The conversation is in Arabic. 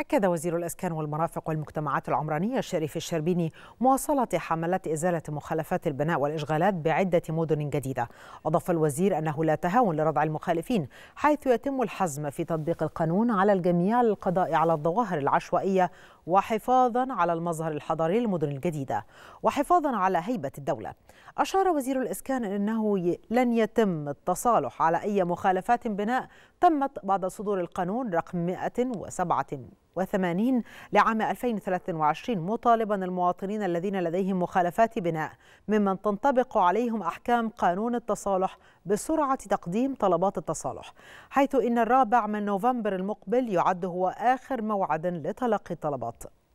أكد وزير الإسكان والمرافق والمجتمعات العمرانية الشريف الشربيني مواصلة حملات إزالة مخالفات البناء والإشغالات بعدة مدن جديدة أضاف الوزير أنه لا تهاون لردع المخالفين حيث يتم الحزم في تطبيق القانون على الجميع للقضاء على الظواهر العشوائية وحفاظا على المظهر الحضاري للمدن الجديدة وحفاظا على هيبة الدولة أشار وزير الإسكان أنه لن يتم التصالح على أي مخالفات بناء تمت بعد صدور القانون رقم 107 1980 لعام 2023 مطالبا المواطنين الذين لديهم مخالفات بناء ممن تنطبق عليهم أحكام قانون التصالح بسرعة تقديم طلبات التصالح حيث إن الرابع من نوفمبر المقبل يعد هو آخر موعد لتلقي الطلبات